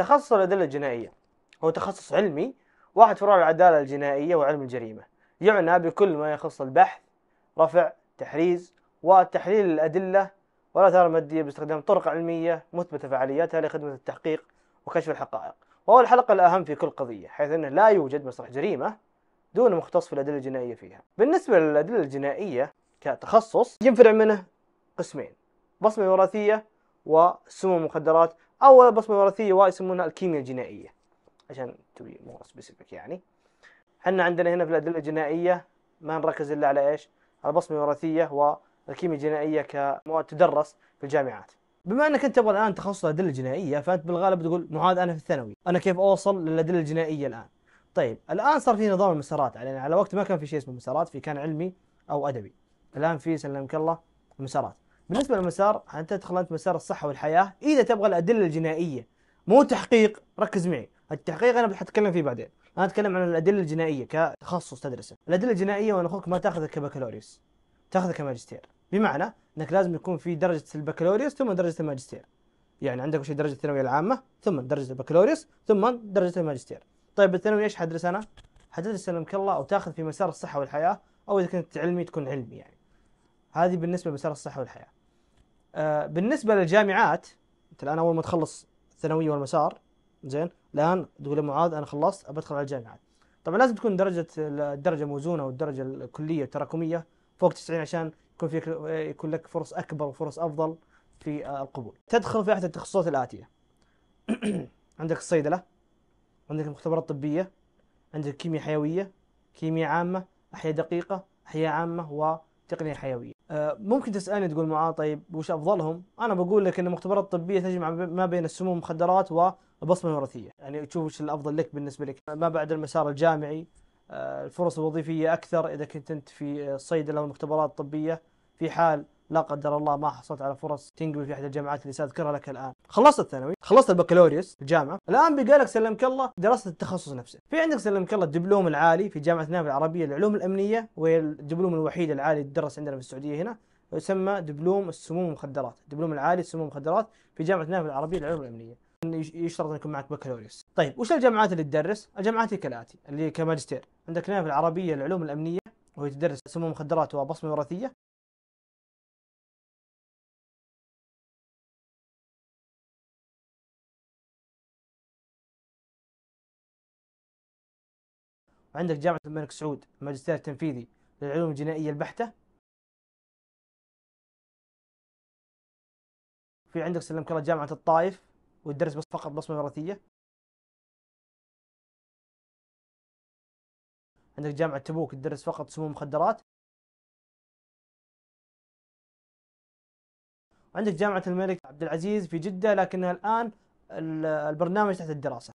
تخصص الأدلة الجنائية هو تخصص علمي واحد فروع العدالة الجنائية وعلم الجريمة يعنى بكل ما يخص البحث رفع تحريز وتحليل الأدلة والآثار المادية باستخدام طرق علمية مثبتة فعالياتها لخدمة التحقيق وكشف الحقائق وهو الحلقة الأهم في كل قضية حيث أنه لا يوجد مسرح جريمة دون مختص في الأدلة الجنائية فيها بالنسبة للأدلة الجنائية كتخصص ينفرع منه قسمين بصمة وراثية وسمو المخدرات او بصمه وراثيه ويسمونها الكيمياء الجنائيه عشان تبي مو سبيسيفيك يعني احنا عندنا هنا في الادله الجنائيه ما نركز الا على ايش؟ على البصمه الوراثيه والكيمياء الجنائيه كمواد تدرس في الجامعات. بما انك انت تبغى الان تخصص الادله الجنائيه فانت بالغالب تقول معاذ انا في الثانوي، انا كيف اوصل للادله الجنائيه الان؟ طيب الان صار في نظام المسارات علينا يعني على وقت ما كان في شيء اسمه مسارات في كان علمي او ادبي. الان في سلمك الله المسارات. بالنسبه للمسار حتدخل يعني انت مسار الصحه والحياه اذا تبغى الادله الجنائيه مو تحقيق ركز معي التحقيق انا بتكلم فيه بعدين انا اتكلم عن الادله الجنائيه كتخصص تدرسه الادله الجنائيه وانا اخوك ما تاخذها كبكالوريوس تاخذها كماجستير بمعنى انك لازم يكون في درجه البكالوريوس ثم درجه الماجستير يعني عندك شيء درجه الثانويه العامه ثم درجه البكالوريوس ثم درجه الماجستير طيب الثانوي ايش حدرس انا حتدرس سلمك الله او تاخذ في مسار الصحه والحياه او اذا كنت علمي تكون علمي يعني هذه بالنسبه لمسار الصحه والحياه آه، بالنسبه للجامعات انت الان اول ما تخلص الثانويه والمسار زين الان تقول يا معاذ انا خلصت بدخل على الجامعات طبعا لازم تكون درجه الدرجه موزونه والدرجه الكليه التراكميه فوق 90 عشان يكون فيك يكون لك فرص اكبر وفرص افضل في آه، القبول تدخل في احد التخصصات الاتيه عندك الصيدله عندك المختبرات الطبيه عندك كيمياء حيويه كيمياء عامه احياء دقيقه احياء عامه وتقنيه حيويه ممكن تسالني تقول معاه طيب وش افضلهم؟ انا بقول لك ان المختبرات الطبيه تجمع ما بين السموم المخدرات والبصمه الوراثيه، يعني تشوف وش الافضل لك بالنسبه لك، ما بعد المسار الجامعي آه، الفرص الوظيفيه اكثر اذا كنت انت في آه، الصيدله والمختبرات الطبيه في حال لا قدر الله ما حصلت على فرص تنقبل في احد الجامعات اللي ساذكرها لك الان خلصت الثانوي خلصت البكالوريوس الجامعه الان بقالك لك سلمك الله دراسه التخصص نفسه في عندك سلمك الله الدبلوم العالي في جامعه نابل العربيه للعلوم الامنيه وهي الدبلوم الوحيد العالي تدرس عندنا في السعوديه هنا يسمى دبلوم السموم المخدرات الدبلوم العالي السموم المخدرات في جامعه نابل العربيه للعلوم الامنيه يشترط ان يكون معك بكالوريوس. طيب وش الجامعات اللي تدرس؟ الجامعات كالاتي اللي كماجستير عندك نائب العربيه للعلوم الامنيه وهي تدرس سموم مخدرات وبصمه وراثيه، عندك جامعة الملك سعود الماجستير التنفيذي للعلوم الجنائية البحتة في عندك سلمك الله جامعة الطائف وتدرس بس فقط بصمة وراثية عندك جامعة تبوك تدرس فقط سمو مخدرات وعندك جامعة الملك عبد العزيز في جدة لكنها الآن البرنامج تحت الدراسة